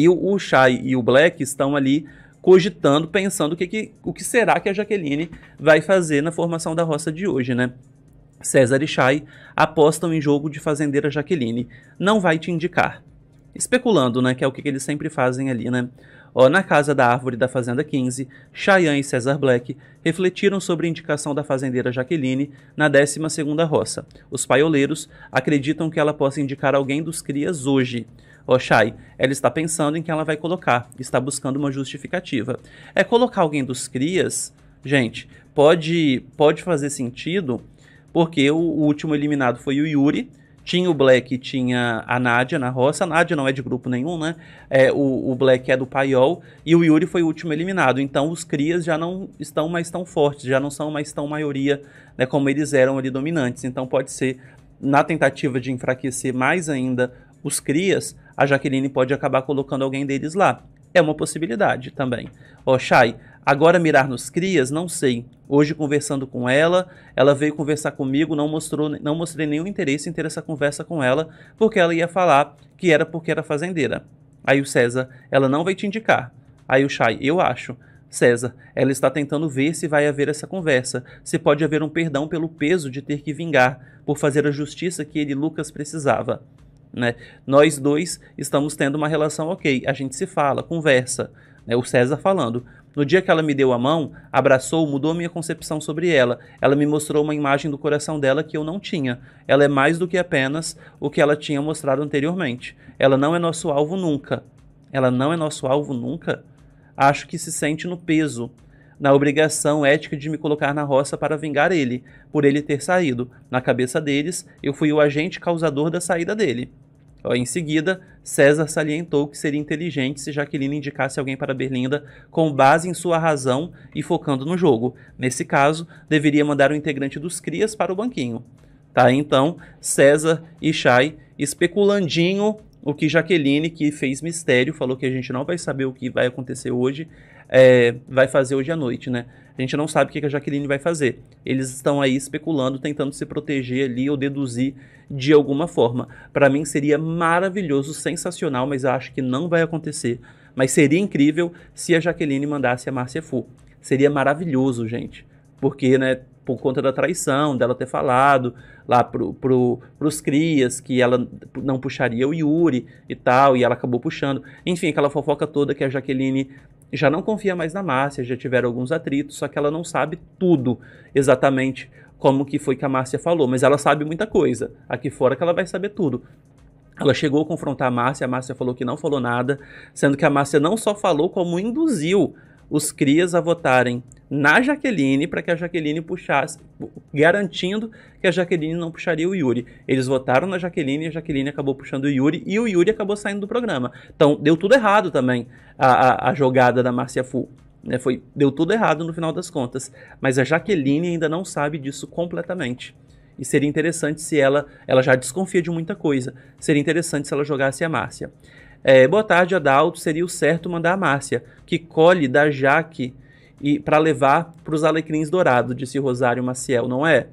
E o, o Shai e o Black estão ali cogitando, pensando o que, que, o que será que a Jaqueline vai fazer na formação da roça de hoje, né? César e Shai apostam em jogo de fazendeira Jaqueline. Não vai te indicar. Especulando, né? Que é o que, que eles sempre fazem ali, né? Ó, na casa da árvore da Fazenda 15, Cheyenne e César Black refletiram sobre a indicação da fazendeira Jaqueline na 12ª roça. Os paioleiros acreditam que ela possa indicar alguém dos crias hoje. Oxai, ela está pensando em quem ela vai colocar, está buscando uma justificativa. É colocar alguém dos crias, gente, pode, pode fazer sentido, porque o, o último eliminado foi o Yuri, tinha o Black tinha a Nádia na roça. A Nádia não é de grupo nenhum, né? É, o, o, Black é do Paiol e o Yuri foi o último eliminado. Então os crias já não estão mais tão fortes, já não são mais tão maioria né, como eles eram ali dominantes. Então pode ser, na tentativa de enfraquecer mais ainda os crias, a Jaqueline pode acabar colocando alguém deles lá. É uma possibilidade também. Ó, oh, Chay, agora mirar nos crias, não sei. Hoje conversando com ela, ela veio conversar comigo, não mostrou, não mostrei nenhum interesse em ter essa conversa com ela, porque ela ia falar que era porque era fazendeira. Aí o César, ela não vai te indicar. Aí o Chay, eu acho. César, ela está tentando ver se vai haver essa conversa, se pode haver um perdão pelo peso de ter que vingar, por fazer a justiça que ele, Lucas, precisava. Né? Nós dois estamos tendo uma relação ok, a gente se fala, conversa. Né? O César falando. No dia que ela me deu a mão, abraçou, mudou minha concepção sobre ela. Ela me mostrou uma imagem do coração dela que eu não tinha. Ela é mais do que apenas o que ela tinha mostrado anteriormente. Ela não é nosso alvo nunca. Ela não é nosso alvo nunca. Acho que se sente no peso na obrigação ética de me colocar na roça para vingar ele, por ele ter saído. Na cabeça deles, eu fui o agente causador da saída dele. Em seguida, César salientou que seria inteligente se Jaqueline indicasse alguém para Berlinda com base em sua razão e focando no jogo. Nesse caso, deveria mandar o integrante dos Crias para o banquinho. Tá, então, César e Chay especulandinho o que Jaqueline, que fez mistério, falou que a gente não vai saber o que vai acontecer hoje, é, vai fazer hoje à noite, né? A gente não sabe o que a Jaqueline vai fazer. Eles estão aí especulando, tentando se proteger ali ou deduzir de alguma forma. Para mim seria maravilhoso, sensacional, mas eu acho que não vai acontecer. Mas seria incrível se a Jaqueline mandasse a Márcia Fu. Seria maravilhoso, gente. Porque, né, por conta da traição, dela ter falado lá pro, pro, pros crias que ela não puxaria o Yuri e tal, e ela acabou puxando. Enfim, aquela fofoca toda que a Jaqueline já não confia mais na Márcia, já tiveram alguns atritos, só que ela não sabe tudo exatamente como que foi que a Márcia falou, mas ela sabe muita coisa. Aqui fora que ela vai saber tudo. Ela chegou a confrontar a Márcia, a Márcia falou que não falou nada, sendo que a Márcia não só falou, como induziu os crias a votarem na Jaqueline para que a Jaqueline puxasse, garantindo que a Jaqueline não puxaria o Yuri. Eles votaram na Jaqueline e a Jaqueline acabou puxando o Yuri e o Yuri acabou saindo do programa. Então deu tudo errado também a, a, a jogada da Márcia Fu. Né? Foi, deu tudo errado no final das contas. Mas a Jaqueline ainda não sabe disso completamente. E seria interessante se ela. Ela já desconfia de muita coisa. Seria interessante se ela jogasse a Márcia. É, boa tarde, Adalto. Seria o certo mandar a Márcia, que colhe da Jaque e para levar para os Alecrins Dourados, disse Rosário Maciel, não é?